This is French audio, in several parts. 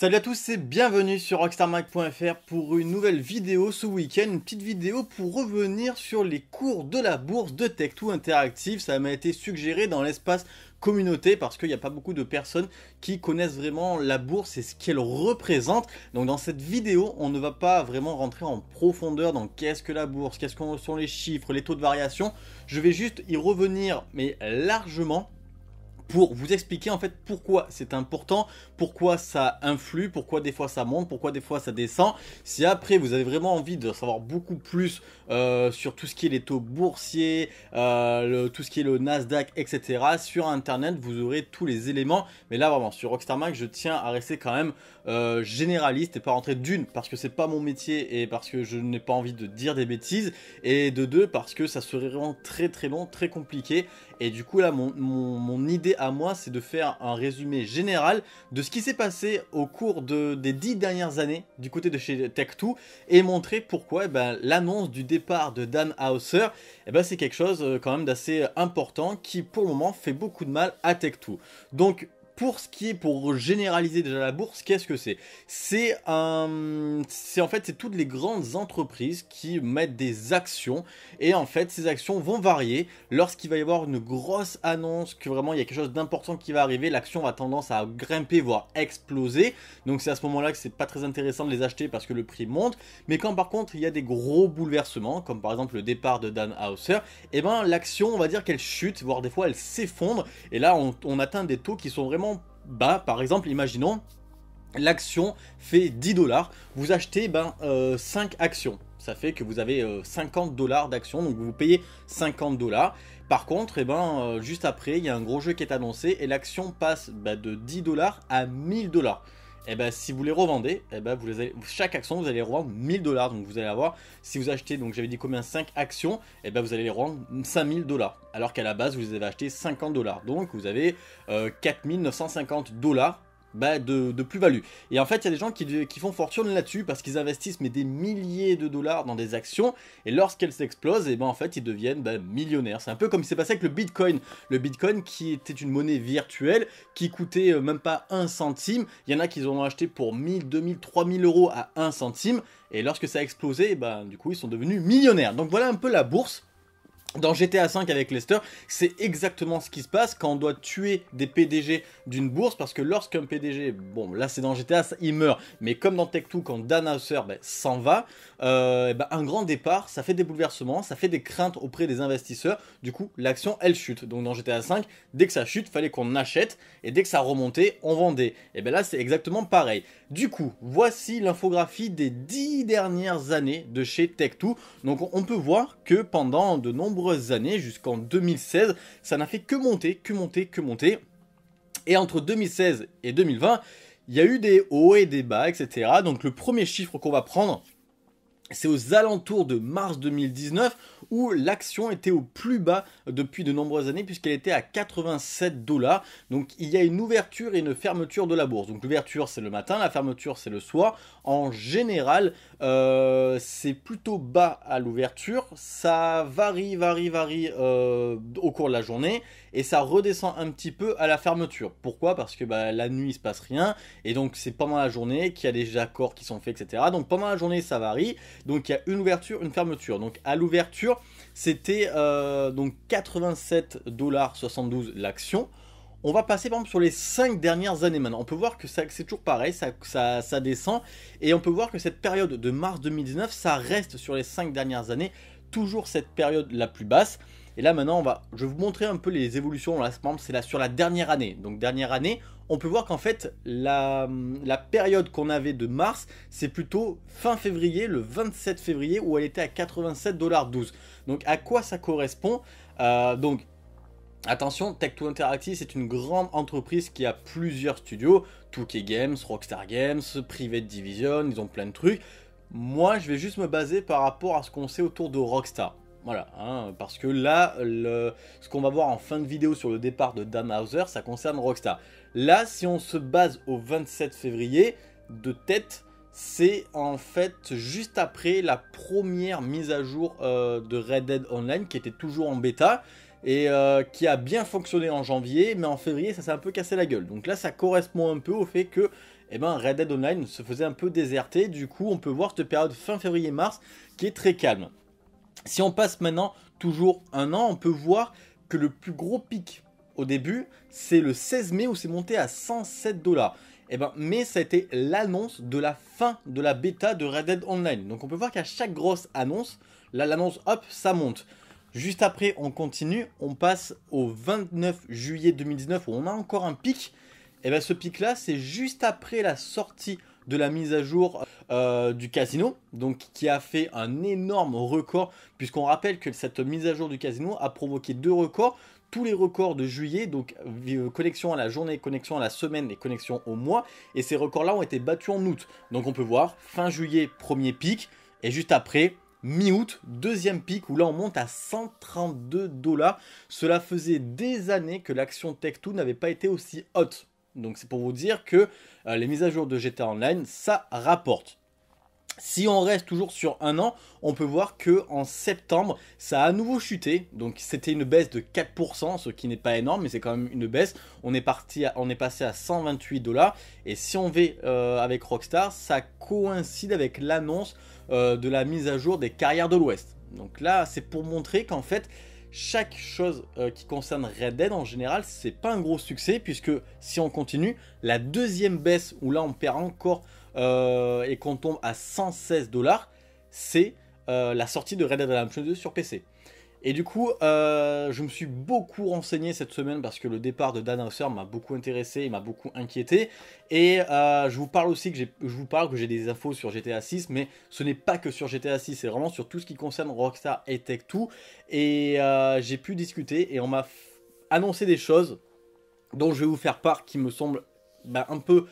Salut à tous et bienvenue sur rockstarmac.fr pour une nouvelle vidéo ce week-end, une petite vidéo pour revenir sur les cours de la bourse de Tech2 Interactive, ça m'a été suggéré dans l'espace communauté parce qu'il n'y a pas beaucoup de personnes qui connaissent vraiment la bourse et ce qu'elle représente. Donc dans cette vidéo, on ne va pas vraiment rentrer en profondeur dans qu'est-ce que la bourse, qu'est-ce qu'on sont les chiffres, les taux de variation. Je vais juste y revenir mais largement pour vous expliquer en fait pourquoi c'est important, pourquoi ça influe, pourquoi des fois ça monte, pourquoi des fois ça descend. Si après vous avez vraiment envie de savoir beaucoup plus euh, sur tout ce qui est les taux boursiers, euh, tout ce qui est le Nasdaq, etc., sur Internet, vous aurez tous les éléments. Mais là vraiment, sur Rockstar Mac, je tiens à rester quand même euh, généraliste et pas rentrer d'une parce que c'est pas mon métier et parce que je n'ai pas envie de dire des bêtises et de deux parce que ça serait vraiment très très long, très compliqué et du coup là mon, idée à moi c'est de faire un résumé général de ce qui s'est passé au cours de, des dix dernières années du côté de chez Tech2 et montrer pourquoi eh ben, l'annonce du départ de Dan Hauser et eh ben, c'est quelque chose euh, quand même d'assez important qui pour le moment fait beaucoup de mal à Tech2. Donc pour ce qui est, pour généraliser déjà la bourse, qu'est-ce que c'est C'est un, c'est en fait, c'est toutes les grandes entreprises qui mettent des actions et en fait, ces actions vont varier lorsqu'il va y avoir une grosse annonce que vraiment il y a quelque chose d'important qui va arriver. L'action va tendance à grimper voire exploser. Donc c'est à ce moment-là que c'est pas très intéressant de les acheter parce que le prix monte. Mais quand par contre il y a des gros bouleversements, comme par exemple le départ de Dan Hauser, et eh ben l'action, on va dire qu'elle chute, voire des fois elle s'effondre. Et là, on atteint des taux qui sont vraiment bah, par exemple, imaginons, l'action fait 10 dollars, vous achetez ben, 5 euh, actions. Ça fait que vous avez 50 euh, dollars d'actions, donc vous payez 50 dollars. Par contre, eh ben, euh, juste après, il y a un gros jeu qui est annoncé et l'action passe ben, de 10 dollars à 1000 dollars et eh ben si vous les revendez, et eh ben vous les avez, chaque action vous allez les revendre 1000 dollars. Donc vous allez avoir, si vous achetez, donc j'avais dit combien 5 actions, et eh ben vous allez les revendre 5000 dollars. Alors qu'à la base vous les avez acheté 50 dollars. Donc vous avez 4950 euh, dollars bah, de, plus-value. Et en fait, il y a des gens qui, font fortune là-dessus parce qu'ils investissent des milliers de dollars dans des actions et lorsqu'elles s'explosent, et eh ben en fait, ils deviennent bah, millionnaires. C'est un peu comme s'est passé avec le Bitcoin. Le Bitcoin qui était une monnaie virtuelle qui coûtait euh, même pas un centime. Il y en a qui ont acheté pour 1000, 2000, 3000 euros à un centime et lorsque ça a explosé, eh ben, du coup, ils sont devenus millionnaires. Donc voilà un peu la bourse. Dans GTA V avec Lester, c'est exactement ce qui se passe quand on doit tuer des PDG d'une bourse, parce que lorsqu'un PDG, bon là c'est dans GTA, il meurt, mais comme dans Tech 2, quand Dan Hauser ben, s'en va, euh, eh ben, un grand départ, ça fait des bouleversements, ça fait des craintes auprès des investisseurs. Du coup, l'action, elle chute. Donc dans GTA V, dès que ça chute, fallait qu'on achète, et dès que ça remontait, on vendait. Et eh bien là, c'est exactement pareil. Du coup, voici l'infographie des 10 dernières années de chez Tech2. Donc on peut voir que pendant de nombreuses années, jusqu'en 2016, ça n'a fait que monter, que monter, que monter. Et entre 2016 et 2020, il y a eu des hauts et des bas, etc. Donc le premier chiffre qu'on va prendre, c'est aux alentours de mars 2019 où l'action était au plus bas depuis de nombreuses années puisqu'elle était à 87 dollars. Donc il y a une ouverture et une fermeture de la bourse. Donc l'ouverture c'est le matin, la fermeture c'est le soir. En général, euh, c'est plutôt bas à l'ouverture. Ça varie, varie, varie euh, au cours de la journée et ça redescend un petit peu à la fermeture. Pourquoi Parce que bah, la nuit il se passe rien et donc c'est pendant la journée qu'il y a des accords qui sont faits, etc. Donc pendant la journée ça varie donc il y a une ouverture, une fermeture. Donc à l'ouverture, c'était 87,72$ euh, l'action. On va passer par exemple sur les 5 dernières années maintenant. On peut voir que c'est toujours pareil, ça, ça descend. Et on peut voir que cette période de mars 2019, ça reste sur les 5 dernières années, toujours cette période la plus basse. Et là maintenant, on va, je vais vous montrer un peu les évolutions. c'est là sur la dernière année. Donc dernière année, on peut voir qu'en fait, la, période qu'on avait de mars, c'est plutôt fin février, le 27 février, où elle était à 87,12$. Donc à quoi ça correspond euh, Donc Attention, Tech2 Interactive, c'est une grande entreprise qui a plusieurs studios, 2K Games, Rockstar Games, Private Division, ils ont plein de trucs. Moi, je vais juste me baser par rapport à ce qu'on sait autour de Rockstar. Voilà, hein, parce que là, ce qu'on va voir en fin de vidéo sur le départ de Dan Hauser, ça concerne Rockstar. Là, si on se base au 27 février, de tête, c'est en fait juste après la première mise à jour euh, de Red Dead Online, qui était toujours en bêta, et euh, qui a bien fonctionné en janvier, mais en février, ça s'est un peu cassé la gueule. Donc là, ça correspond un peu au fait que eh ben, Red Dead Online se faisait un peu déserter, du coup, on peut voir cette période fin février-mars qui est très calme. Si on passe maintenant toujours un an, on peut voir que le plus gros pic au début, c'est le 16 mai où c'est monté à 107 dollars. Eh ben, mais ça a été l'annonce de la fin de la bêta de Red Dead Online. Donc on peut voir qu'à chaque grosse annonce, là l'annonce, hop, ça monte. Juste après, on continue, on passe au 29 juillet 2019 où on a encore un pic. Et eh bien ce pic là, c'est juste après la sortie de la mise à jour euh, du casino, donc qui a fait un énorme record, puisqu'on rappelle que cette mise à jour du casino a provoqué deux records, tous les records de juillet, donc euh, connexion à la journée, connexion à la semaine et connexion au mois, et ces records-là ont été battus en août. Donc on peut voir, fin juillet, premier pic, et juste après, mi-août, deuxième pic où là on monte à 132 dollars. Cela faisait des années que l'action Tech2 n'avait pas été aussi haute. Donc c'est pour vous dire que euh, les mises à jour de GTA Online, ça rapporte. Si on reste toujours sur un an, on peut voir que en septembre, ça a à nouveau chuté. Donc c'était une baisse de 4%, ce qui n'est pas énorme, mais c'est quand même une baisse. On est, parti on est passé à 128 dollars. Et si on va euh, avec Rockstar, ça coïncide avec l'annonce euh, de la mise à jour des carrières de l'Ouest. Donc là, c'est pour montrer qu'en fait, chaque chose euh, qui concerne Red Dead en général, c'est pas un gros succès puisque si on continue, la deuxième baisse où là on perd encore euh, et qu'on tombe à 116 dollars, c'est euh, la sortie de Red Dead Redemption 2 sur PC. Et du coup, euh, je me suis beaucoup renseigné cette semaine parce que le départ de Dan Hauser m'a beaucoup intéressé, et m'a beaucoup inquiété. Et euh, je vous parle aussi que je vous parle que j'ai des infos sur GTA 6, mais ce n'est pas que sur GTA 6, c'est vraiment sur tout ce qui concerne Rockstar et Tech 2. Et euh, j'ai pu discuter et on m'a annoncé des choses dont je vais vous faire part qui me semblent bah, un peu.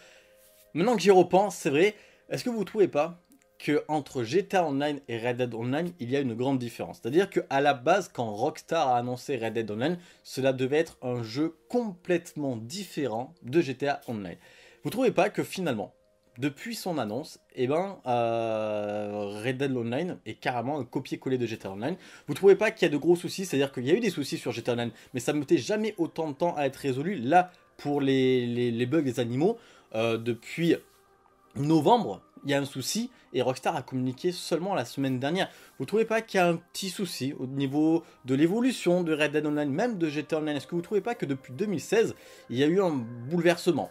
Maintenant que j'y repense, c'est vrai. Est-ce que vous trouvez pas que entre GTA Online et Red Dead Online, il y a une grande différence. C'est-à-dire qu'à la base, quand Rockstar a annoncé Red Dead Online, cela devait être un jeu complètement différent de GTA Online. Vous trouvez pas que finalement, depuis son annonce, eh ben, euh, Red Dead Online est carrément un copier-coller de GTA Online. Vous trouvez pas qu'il y a de gros soucis C'est-à-dire qu'il y a eu des soucis sur GTA Online, mais ça ne mettait jamais autant de temps à être résolu. Là, pour les, bugs des animaux, euh, depuis novembre, il y a un souci et Rockstar a communiqué seulement la semaine dernière. Vous trouvez pas qu'il y a un petit souci au niveau de l'évolution de Red Dead Online, même de GTA Online Est-ce que vous trouvez pas que depuis 2016, il y a eu un bouleversement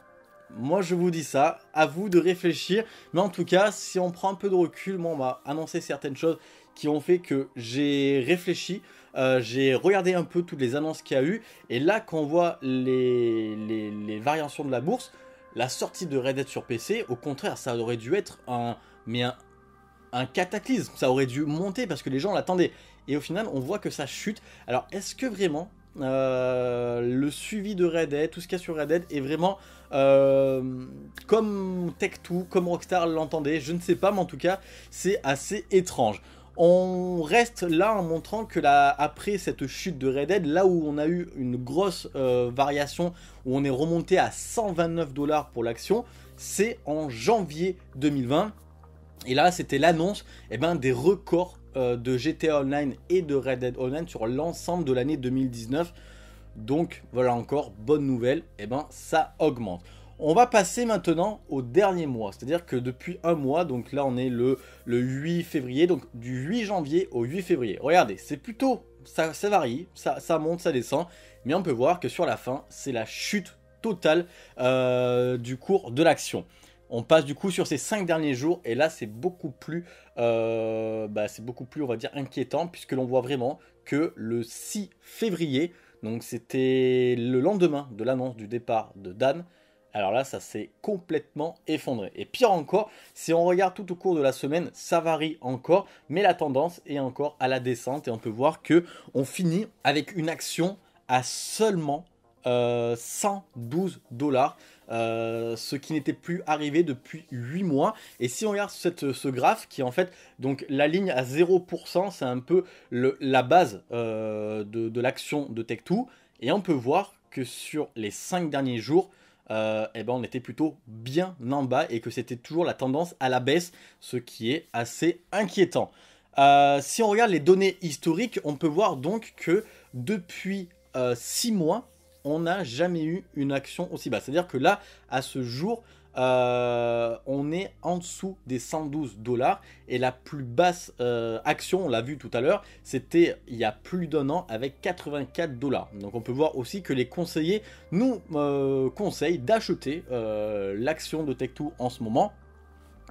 moi je vous dis ça, à vous de réfléchir, mais en tout cas si on prend un peu de recul, moi on m'a annoncé certaines choses qui ont fait que j'ai réfléchi, euh, j'ai regardé un peu toutes les annonces qu'il y a eu, et là qu'on voit les variations de la bourse, la sortie de Red Dead sur PC, au contraire, ça aurait dû être un, mais un, cataclysme. Ça aurait dû monter parce que les gens l'attendaient. Et au final, on voit que ça chute. Alors, est-ce que vraiment euh, le suivi de Red Dead, tout ce qu'il y a sur Red Dead est vraiment euh, comme Tech2, comme Rockstar l'entendait, je ne sais pas, mais en tout cas, c'est assez étrange. On reste là en montrant que là, après cette chute de Red Dead, là où on a eu une grosse euh, variation, où on est remonté à 129 dollars pour l'action, c'est en janvier 2020. Et là, c'était l'annonce eh ben, des records euh, de GTA Online et de Red Dead Online sur l'ensemble de l'année 2019. Donc voilà encore, bonne nouvelle, Et eh ben, ça augmente. On va passer maintenant au dernier mois, c'est-à-dire que depuis un mois, donc là on est le, le 8 février, donc du 8 janvier au 8 février. Regardez, c'est plutôt, ça, ça varie, ça, monte, ça descend, mais on peut voir que sur la fin, c'est la chute totale euh, du cours de l'action. On passe du coup sur ces 5 derniers jours et là c'est beaucoup plus, euh, bah, c'est beaucoup plus on va dire inquiétant puisque l'on voit vraiment que le 6 février, donc c'était le lendemain de l'annonce du départ de Dan, alors là, ça s'est complètement effondré. Et pire encore, si on regarde tout au cours de la semaine, ça varie encore, mais la tendance est encore à la descente et on peut voir que on finit avec une action à seulement 112 euh, dollars, euh, ce qui n'était plus arrivé depuis 8 mois. Et si on regarde ce graphe, qui est en fait donc la ligne à 0%, c'est un peu la base euh, de, de l'action de Tech2, et on peut voir que sur les 5 derniers jours, euh, eh ben, on était plutôt bien en bas et que c'était toujours la tendance à la baisse, ce qui est assez inquiétant. Euh, si on regarde les données historiques, on peut voir donc que depuis 6 euh, mois, on n'a jamais eu une action aussi basse. C'est-à-dire que là, à ce jour, euh, on est en dessous des 112 dollars. Et la plus basse euh, action, on l'a vu tout à l'heure, c'était il y a plus d'un an avec 84 dollars. Donc on peut voir aussi que les conseillers nous euh, conseillent d'acheter l'action de Tech2 en ce moment.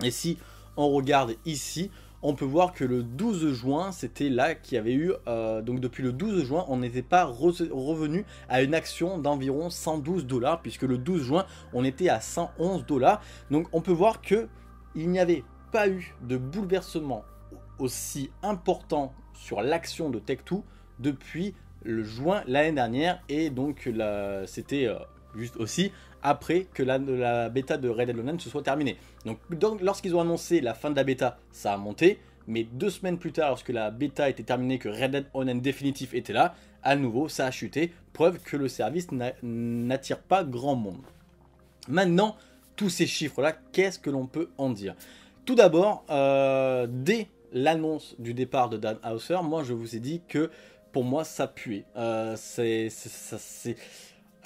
Et si on regarde ici, on peut voir que le 12 juin, c'était là qu'il y avait eu, euh, donc depuis le 12 juin, on n'était pas revenu à une action d'environ 112 dollars, puisque le 12 juin, on était à 111 dollars. Donc on peut voir que il n'y avait pas eu de bouleversement aussi important sur l'action de Tech2 depuis le juin l'année dernière, et donc c'était... Euh, juste aussi après que la, la bêta de Red Dead Online se soit terminée. Donc, lorsqu'ils ont annoncé la fin de la bêta, ça a monté, mais deux semaines plus tard, lorsque la bêta était terminée, que Red Dead Online définitif était là, à nouveau, ça a chuté, preuve que le service n'attire pas grand monde. Maintenant, tous ces chiffres-là, qu'est-ce que l'on peut en dire Tout d'abord, euh, dès l'annonce du départ de Dan Hauser, moi je vous ai dit que pour moi ça puait. Euh, c'est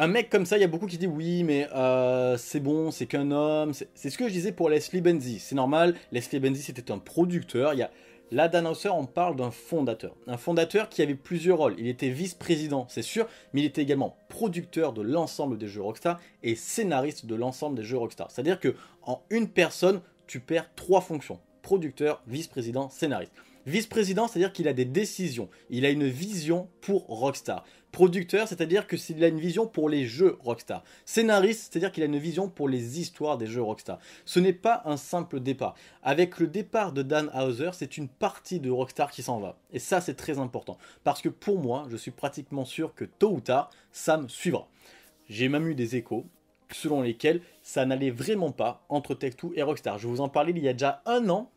un mec comme ça, il y a beaucoup qui disent oui, mais euh, c'est bon, c'est qu'un homme. C'est ce que je disais pour Leslie Benzi. C'est normal, Leslie Benzi c'était un producteur. Il y a... Là, d'annonceur, on parle d'un fondateur. Un fondateur qui avait plusieurs rôles. Il était vice-président, c'est sûr, mais il était également producteur de l'ensemble des jeux Rockstar et scénariste de l'ensemble des jeux Rockstar. C'est-à-dire que en une personne, tu perds trois fonctions producteur, vice-président, scénariste. Vice-président, c'est-à-dire qu'il a des décisions, il a une vision pour Rockstar. Producteur, c'est-à-dire que s'il a une vision pour les jeux Rockstar. Scénariste, c'est-à-dire qu'il a une vision pour les histoires des jeux Rockstar. Ce n'est pas un simple départ. Avec le départ de Dan Hauser, c'est une partie de Rockstar qui s'en va. Et ça, c'est très important. Parce que pour moi, je suis pratiquement sûr que tôt ou tard, me suivra. J'ai même eu des échos selon lesquels ça n'allait vraiment pas entre Tech2 et Rockstar. Je vous en parlais il y a déjà un an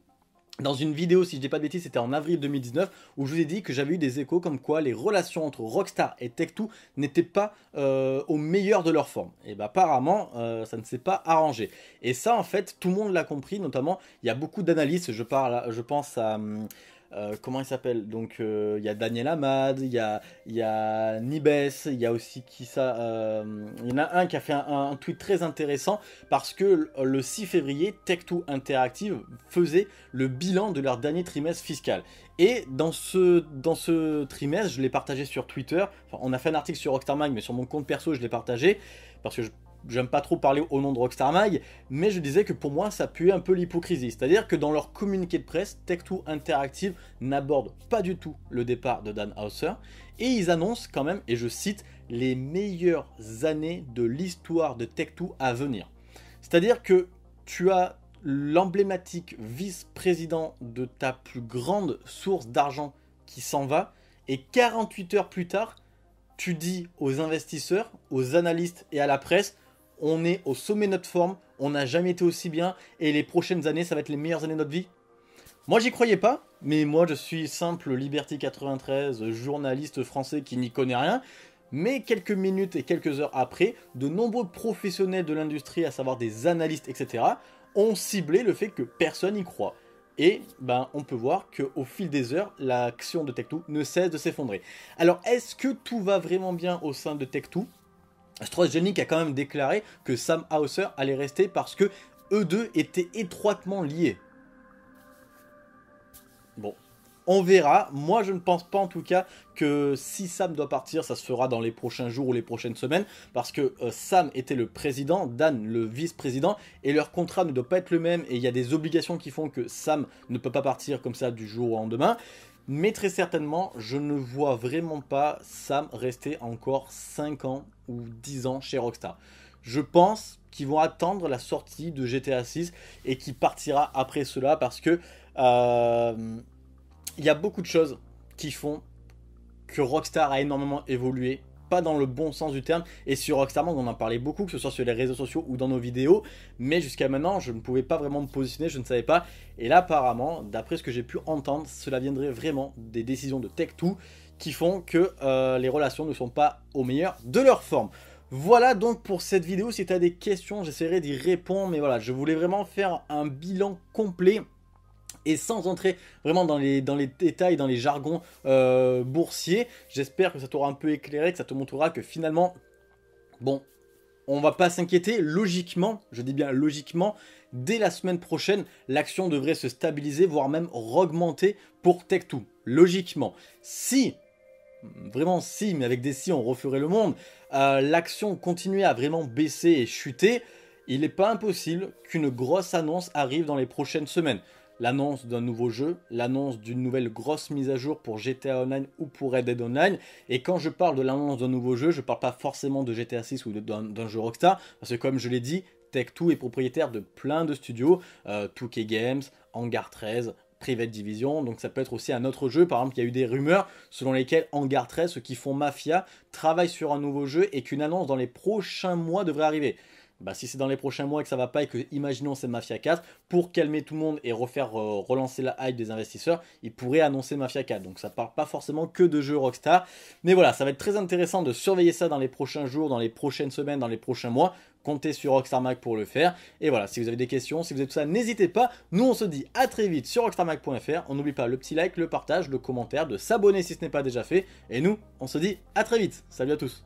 dans une vidéo, si je dis pas de bêtises, c'était en avril 2019, où je vous ai dit que j'avais eu des échos comme quoi les relations entre Rockstar et Tech2 n'étaient pas euh, au meilleur de leur forme. Et bah apparemment, euh, ça ne s'est pas arrangé. Et ça, en fait, tout le monde l'a compris, notamment, il y a beaucoup d'analystes, je, parle, je pense à, hum, euh, comment il s'appelle Donc euh, il y a Daniel Ahmad, il y a, y a Nibes, il y a aussi qui ça. Euh, il y en a un qui a fait un, tweet très intéressant parce que le 6 février, Tech2 Interactive faisait le bilan de leur dernier trimestre fiscal. Et dans ce, dans ce trimestre, je l'ai partagé sur Twitter. Enfin, on a fait un article sur Rockstar mais sur mon compte perso, je l'ai partagé parce que je j'aime pas trop parler au nom de Rockstar Mag, mais je disais que pour moi ça puait un peu l'hypocrisie. C'est-à-dire que dans leur communiqué de presse, Tech2 Interactive n'aborde pas du tout le départ de Dan Hauser, et ils annoncent quand même, et je cite, les meilleures années de l'histoire de Tech2 à venir. C'est-à-dire que tu as l'emblématique vice-président de ta plus grande source d'argent qui s'en va, et 48 heures plus tard, tu dis aux investisseurs, aux analystes et à la presse, on est au sommet de notre forme, on n'a jamais été aussi bien, et les prochaines années, ça va être les meilleures années de notre vie. Moi, j'y croyais pas, mais moi, je suis simple Liberty 93, journaliste français qui n'y connaît rien. Mais quelques minutes et quelques heures après, de nombreux professionnels de l'industrie, à savoir des analystes, etc., ont ciblé le fait que personne n'y croit. Et ben, on peut voir qu'au fil des heures, l'action de Tech2 ne cesse de s'effondrer. Alors, est-ce que tout va vraiment bien au sein de Tech2 que a quand même déclaré que Sam Hauser allait rester parce que eux deux étaient étroitement liés. Bon, on verra. Moi, je ne pense pas en tout cas que si Sam doit partir, ça se fera dans les prochains jours ou les prochaines semaines, parce que euh, Sam était le président, Dan le vice-président, et leur contrat ne doit pas être le même, et il y a des obligations qui font que Sam ne peut pas partir comme ça du jour au lendemain. Mais très certainement, je ne vois vraiment pas Sam rester encore 5 ans ou 10 ans chez Rockstar. Je pense qu'ils vont attendre la sortie de GTA 6 et qu'il partira après cela parce que euh, il y a beaucoup de choses qui font que Rockstar a énormément évolué pas dans le bon sens du terme. Et sur Rockstar on en parlait beaucoup, que ce soit sur les réseaux sociaux ou dans nos vidéos. Mais jusqu'à maintenant, je ne pouvais pas vraiment me positionner, je ne savais pas. Et là, apparemment, d'après ce que j'ai pu entendre, cela viendrait vraiment des décisions de Tech2 qui font que euh, les relations ne sont pas au meilleur de leur forme. Voilà donc pour cette vidéo, si tu as des questions, j'essaierai d'y répondre, mais voilà, je voulais vraiment faire un bilan complet et sans entrer vraiment dans les, dans les détails, dans les jargons euh, boursiers, j'espère que ça t'aura un peu éclairé, que ça te montrera que finalement, bon, on va pas s'inquiéter, logiquement, je dis bien logiquement, dès la semaine prochaine, l'action devrait se stabiliser, voire même augmenter pour Tech2, logiquement. Si, vraiment si, mais avec des si on referait le monde, euh, l'action continuait à vraiment baisser et chuter, il n'est pas impossible qu'une grosse annonce arrive dans les prochaines semaines l'annonce d'un nouveau jeu, l'annonce d'une nouvelle grosse mise à jour pour GTA Online ou pour Red Dead Online. Et quand je parle de l'annonce d'un nouveau jeu, je parle pas forcément de GTA 6 ou d'un jeu Rockstar, parce que comme je l'ai dit, Tech2 est propriétaire de plein de studios, euh, 2K Games, Hangar 13, Private Division, donc ça peut être aussi un autre jeu. Par exemple, il y a eu des rumeurs selon lesquelles Hangar 13, ceux qui font Mafia, travaillent sur un nouveau jeu et qu'une annonce dans les prochains mois devrait arriver bah, si c'est dans les prochains mois et que ça va pas et que, imaginons, c'est Mafia 4, pour calmer tout le monde et refaire euh, relancer la hype des investisseurs, ils pourraient annoncer Mafia 4. Donc ça parle pas forcément que de jeux Rockstar. Mais voilà, ça va être très intéressant de surveiller ça dans les prochains jours, dans les prochaines semaines, dans les prochains mois. Comptez sur Rockstar Mac pour le faire. Et voilà, si vous avez des questions, si vous avez tout ça, n'hésitez pas. Nous, on se dit à très vite sur rockstarmac.fr. On n'oublie pas le petit like, le partage, le commentaire, de s'abonner si ce n'est pas déjà fait. Et nous, on se dit à très vite. Salut à tous.